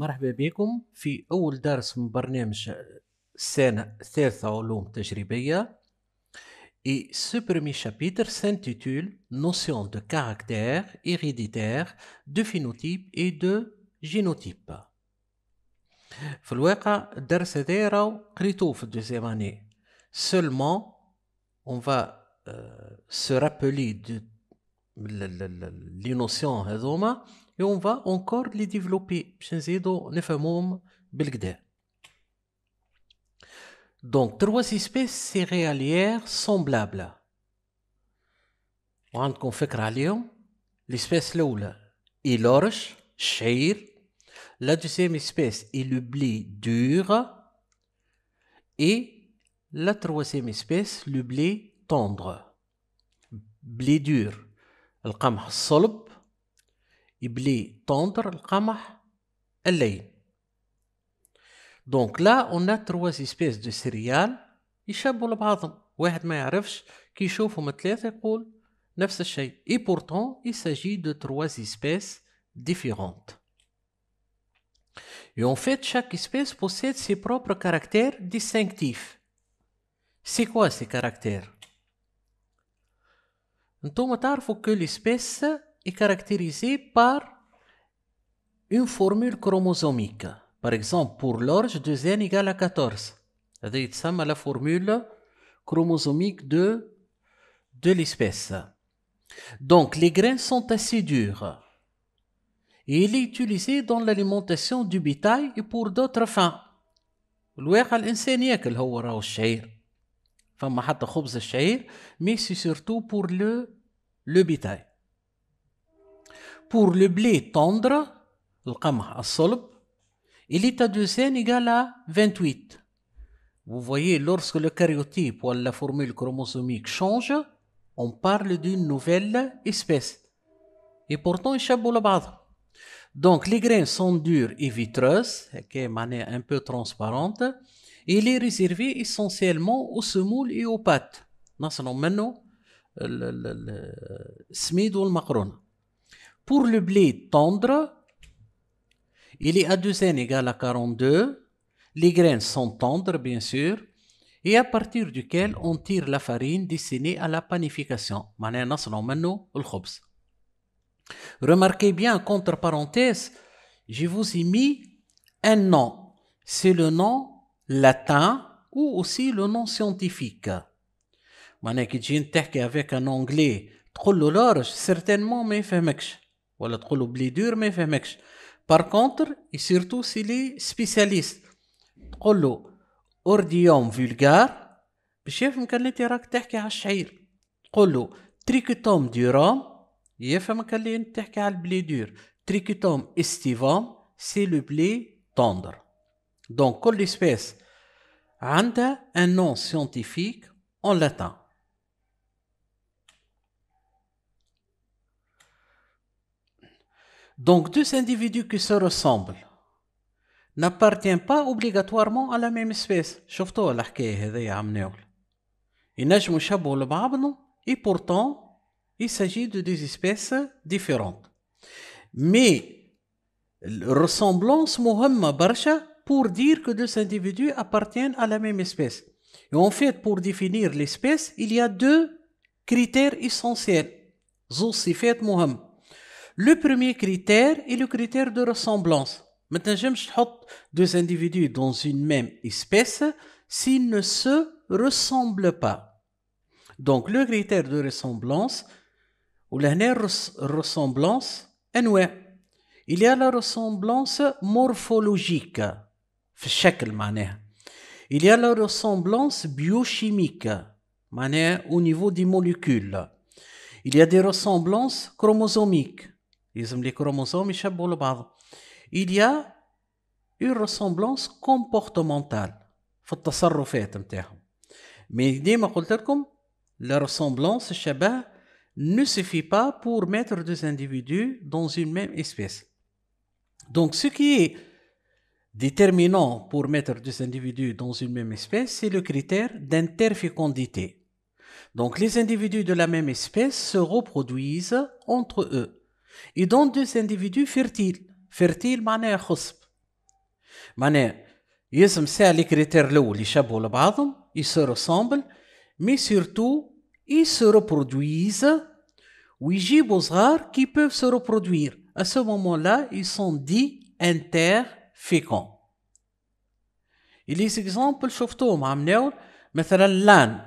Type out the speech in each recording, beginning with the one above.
مرحبا بكم في أول درس من برنامج السنة ثالثة علوم تجريبية إي ce premier chapitre s'intitule Notion de caractère héréditaire de phénotype et de génotype في الواقع الدرس هذا راهو قريتو في الدوزيام اني سولمون اون فا سو رابولي دو Les notions. Et on va encore les développer. Je Donc trois espèces céréalières semblables. On va faire un. L'espèce première est l'orge, La deuxième espèce est le blé dur. Et la troisième espèce le blé tendre. Blé dur le blé dur ibli tendre le blé donc là on a trois espèces de céréales ils se ressemblent un واحد ما يعرفش كيشوفهم dit يقول même chose. et pourtant il s'agit de trois espèces différentes et en fait chaque espèce possède ses propres caractères distinctifs c'est quoi ces caractères il faut que l'espèce est e caractérisée par une um formule chromosomique. Par exemple, pour l'orge, 2n égale à 14. C'est la formule chromosomique de, l'espèce. Donc, les grains sont assez durs. Et il est utilisé dans l'alimentation du bétail et pour d'autres fins mais c'est surtout pour le, le bétail. Pour le blé tendre, le il est à égal à 28. Vous voyez, lorsque le karyotype ou la formule chromosomique change, on parle d'une nouvelle espèce. Et pourtant, il ils donc les graines sont dures et vitreuses, manière un peu transparente. il est réservé essentiellement aux semoules et aux pâtes. le Pour le blé tendre, il est à 2 n égale à 42. Les graines sont tendres, bien sûr, et à partir duquel on tire la farine destinée à la panification. le Remarquez bien, contre parenthèse, je vous ai mis un nom. C'est le nom latin ou aussi le nom scientifique. avec un anglais. Trop certainement, mais mais Par contre, et surtout s'il est spécialiste. Trop l'ordium vulgaire. C'est-à-dire que blé dur, tricutum estivum, c'est le blé tendre. Donc, toute l'espèce a un nom scientifique en latin. Donc, deux individus qui se ressemblent n'appartiennent pas obligatoirement à la même espèce. Vous la ce que j'ai dit. Et pourtant, il s'agit de deux espèces différentes. Mais ressemblance moham barsha pour dire que deux individus appartiennent à la même espèce. Et en fait, pour définir l'espèce, il y a deux critères essentiels. Le premier critère est le critère de ressemblance. Maintenant, j'aime deux individus dans une même espèce s'ils ne se ressemblent pas. Donc, le critère de ressemblance, ressemblance انواع eh il y a la ressemblance morphologique il y a la ressemblance biochimique au niveau des molécules il y a des ressemblances chromosomiques les chromosomes il y a une ressemblance comportementale Mais التصرفات نتاعهم مي ديما قلت la ressemblance الشبه ne suffit pas pour mettre deux individus dans une même espèce. Donc ce qui est déterminant pour mettre deux individus dans une même espèce, c'est le critère d'interfécondité. Donc les individus de la même espèce se reproduisent entre eux et donnent deux individus fertiles. Fertiles, معناها خصب. معناها يلزم Ça les critères le ils se ressemblent, mais surtout ils se reproduisent oui, aux rares qui peuvent se reproduire. À ce moment-là, ils sont dits interféconds. Et les exemples, l'âne,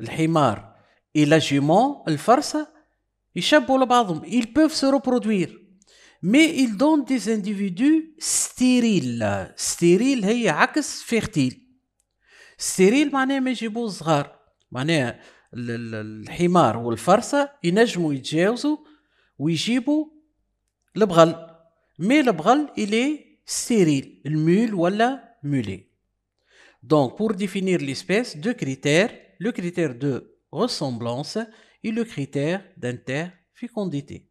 l'himar et la jument, le farsa, ils peuvent se reproduire. Mais ils donnent des individus stériles. Stériles, c'est fertile. Stériles, Ça à dire le الحمار ou le le bras mais le البغل il stérile, le mule ou la Donc, pour définir l'espèce, deux critères, le critère de ressemblance et le critère d'interfécondité.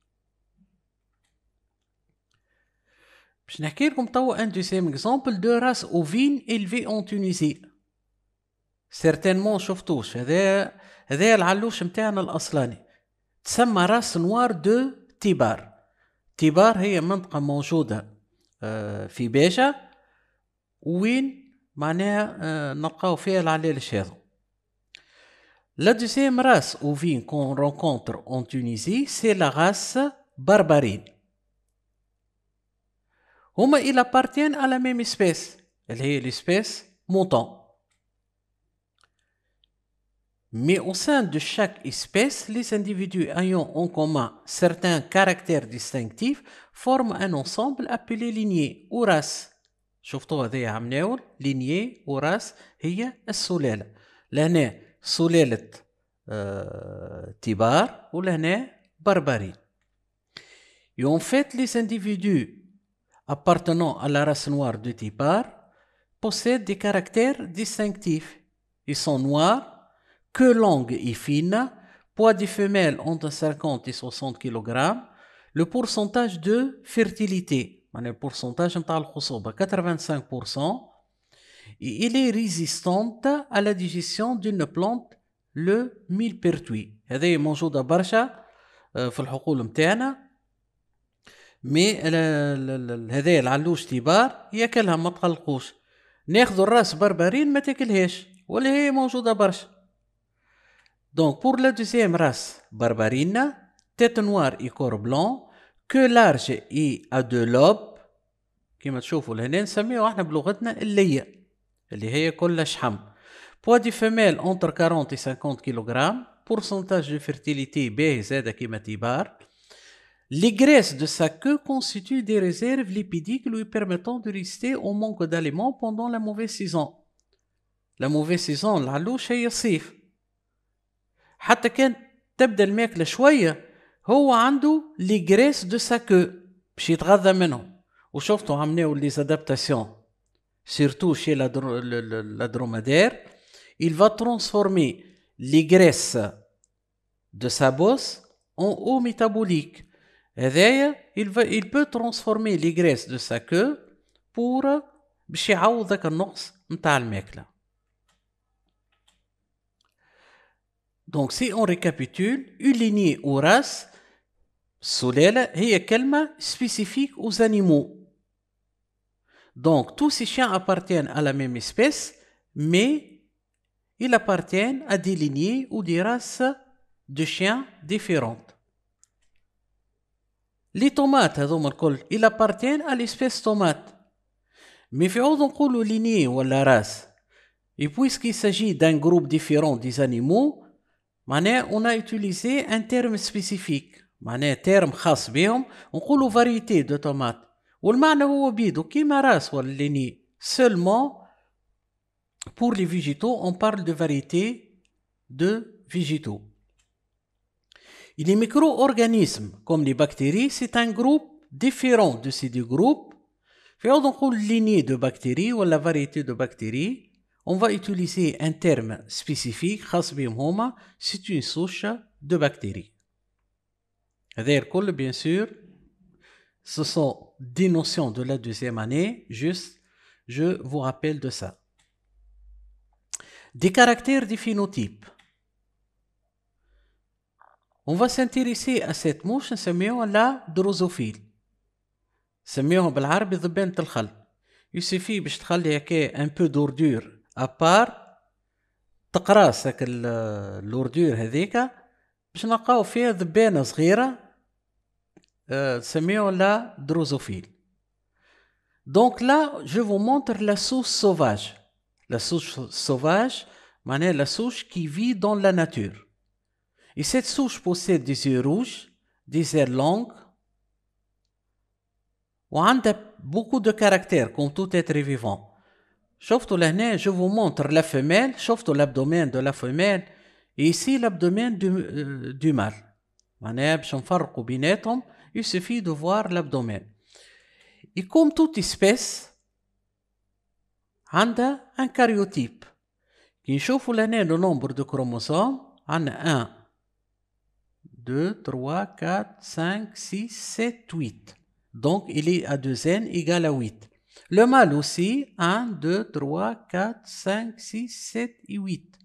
Je vais vous un deuxième exemple de race ovine élevée en Tunisie. سيرتينمون شفتوش هذا هذا العلوش نتاعنا الاصلاني تسمى راس نوار دو تيبار تيبار هي منطقه موجوده آه، في باشا وين معناها آه، نلقاو فيها العلال الشاذو لا دوزيام راس او فين كون رونكونتر اون تونيزي سي لا راس بربرين هما الى بارتين على ميم سبيس اللي هي لي سبيس مونتون Mais au sein de chaque espèce, les individus ayant en commun certains caractères distinctifs forment un ensemble appelé lignée ou race. شفتوا هذايا عم لينيي وراس هي السلالة لهنا سلالة تبار ولهنا بربري Et en fait, les individus appartenant à la race noire de Tibar possèdent des caractères distinctifs. Ils sont noirs, que longue et fine, poids des femelles entre 50 et 60 kg, le pourcentage de fertilité, le pourcentage de 85%, et il est résistant à la digestion d'une plante, le millepertuis. هذا موجود برشا في الحقول متاعنا مي هذايا العلوش تبار ياكلها ما تقلقوش ناخذ الراس بربرين ما تاكلهاش واللي هي موجوده برشا donc pour la deuxième race, Barbarina, tête noire et corps blanc, queue large et à deux lobes, كما تشوفوا لهنا نسميوها احنا بلغتنا est هي كل شحم Poids du femelle entre 40 et 50 kg, pourcentage de fertilité باهي زاد كيما تيبار Les graisses de sa queue constituent des réserves lipidiques lui permettant de résister au manque d'aliments pendant la mauvaise saison. La mauvaise saison, la louche est حتى كان تبدا الماكله شويه هو عنده لي غريس دو ساكو باش يتغذى منهم وشفتوا عملوا لي زادابتاسيون سيرتو شي لا درومادير il va transformer les graisses de sa bosse en eau métabolique. هذايا il va il peut transformer les graisses de sa queue pour باش يعوض النقص نتاع الماكله Donc si on récapitule, une lignée ou race, Solela, est quelqu'un spécifique aux animaux. Donc tous ces chiens appartiennent à la même espèce, mais ils appartiennent à des lignées ou des races de chiens différentes. Les tomates, ils appartiennent à l'espèce tomate. Mais faisons lignée ou la race. Et puisqu'il s'agit d'un groupe différent des animaux, on a utilisé un terme spécifique, mane terme خاص بهم ونقولوا دو de والمعنى هو بيدو pour les végétaux on parle de variété de végétaux les micro-organismes comme les bactéries c'est un groupe différent de ces deux groupes On de bactéries ou la variété de bactéries on va utiliser un terme spécifique خاص بهم c'est une souche de bactéries D'ailleurs, bien sûr ce sont des notions de la deuxième année juste je vous rappelle de ça des caractères des phénotypes on va s'intéresser à cette mouche la drosophile drosophile نسميوها بالعربي ذبانة الخل il suffit de un un peu d'ordure. ابار تقراص هاك آه، الوردور هذيك باش نلقاو فيها ذبانه صغيره تسميو آه، لا دروزوفيل دونك لا جو فو مونتر لا سوس سوفاج لا سوس سوفاج معناها لا سوش كي في دون لا ناتور اي سيت سوس بوسيد دي زي روج دي زي لونغ وعندها بوكو دو كاركتير caractères, توت tout فيفون Je vous montre la femelle, l'abdomen de la femelle et ici l'abdomen du euh, mâle. Il suffit de voir l'abdomen. Et comme toute espèce, on a un caryotype. Qu'il chauffe le nombre de chromosomes, on a 1, 2, 3, 4, 5, 6, 7, 8. Donc il est à 2n égal à 8. Le mâle aussi, 1, 2, 3, 4, 5, 6, 7 et 8.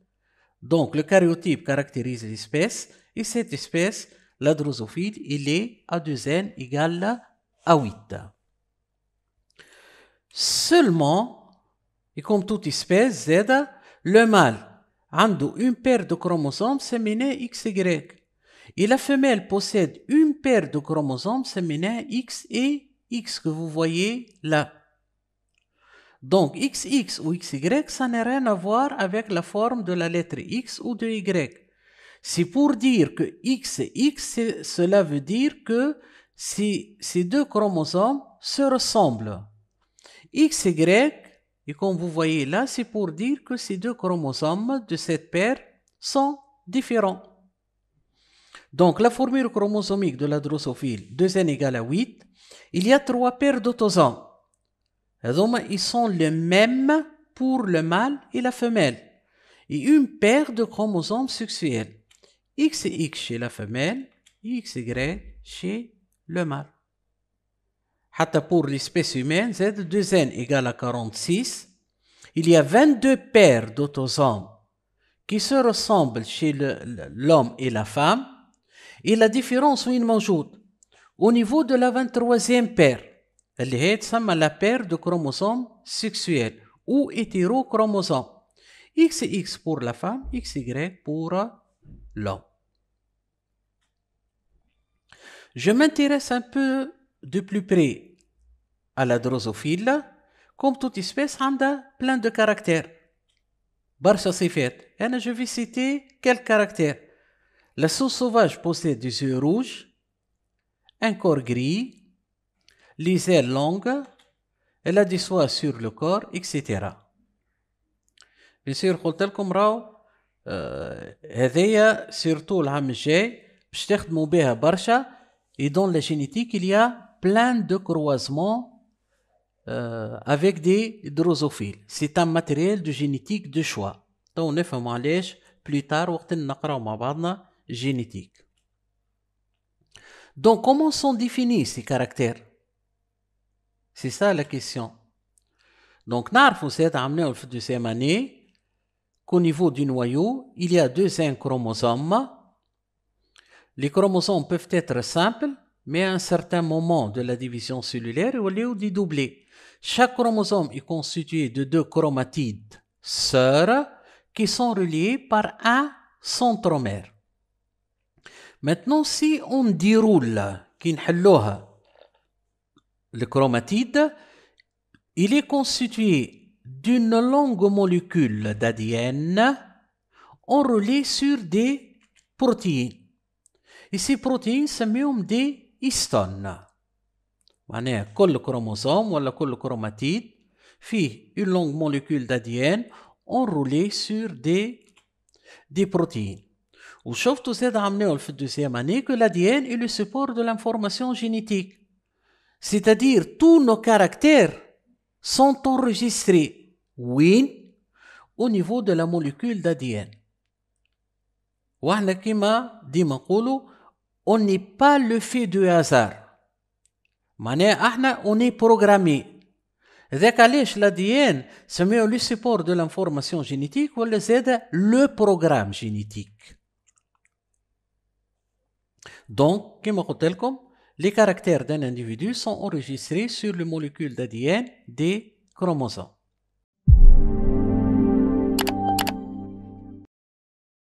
Donc, le caryotype caractérise l'espèce, et cette espèce, la drosophile, il est à 2 n égale à 8. Seulement, et comme toute espèce, Z, le mâle a une paire de chromosomes séminés XY. Et la femelle possède une paire de chromosomes séminés X et X que vous voyez là. Donc XX ou XY, ça n'a rien à voir avec la forme de la lettre X ou de Y. C'est pour dire que X et X, cela veut dire que si ces deux chromosomes se ressemblent. XY, et comme vous voyez là, c'est pour dire que ces deux chromosomes de cette paire sont différents. Donc la formule chromosomique de la drosophile, 2N égale à 8, il y a trois paires d'autosomes ils sont les mêmes pour le mâle et la femelle. Et une paire de chromosomes sexuels. X et X chez la femelle, X Y chez le mâle. pour l'espèce humaine, Z2N égale à 46. Il y a 22 paires d'autosomes qui se ressemblent chez l'homme et la femme. Et la différence, oui, m'ajoute, au niveau de la 23e paire, elle هي la paire de chromosomes sexuels ou hétérochromosomes. XX pour la femme, XY pour l'homme. Je m'intéresse un peu de plus près à la drosophile. Comme toute espèce, elle a plein de caractères. fait. Eh je vais citer quelques caractères. La sauce sauvage possède des yeux rouges, un corps gris, les ailes longues, elle a des sur le corps, etc. Bien sûr, قلت لكم راهو هذايا سيرتو العام الجاي باش تخدموا بها برشا et dans la génétique il y a plein de croisements avec des drosophiles c'est un matériel de génétique de choix on تو نفهم علاش plus tard وقت نقراو مع بعضنا génétique donc comment sont définis ces caractères c'est ça la question. Donc, êtes amené au deuxième année qu'au niveau du noyau, il y a deux chromosomes. Les chromosomes peuvent être simples, mais à un certain moment de la division cellulaire, ils sont doublés. Chaque chromosome est constitué de deux chromatides sœurs qui sont reliées par un centromère. Maintenant, si on déroule, qui le chromatide, il est constitué d'une longue molécule d'ADN enroulée sur des protéines. Et ces protéines s'appellent des histones. col er chromosome ou ولا كل chromatide fait une longue molécule d'ADN enroulée sur des des protéines. وشفتوا زاد عملناهم في deuxième année que l'ADN est le support de l'information génétique c'est-à-dire tous nos caractères sont enregistrés, oui, au niveau de la molécule d'ADN. On n'est pas le fait du hasard. On est programmé. L'ADN se met au support de l'information génétique ou le programme génétique. Donc, comme les caractères d'un individu sont enregistrés sur le molécule d'ADN des chromosomes.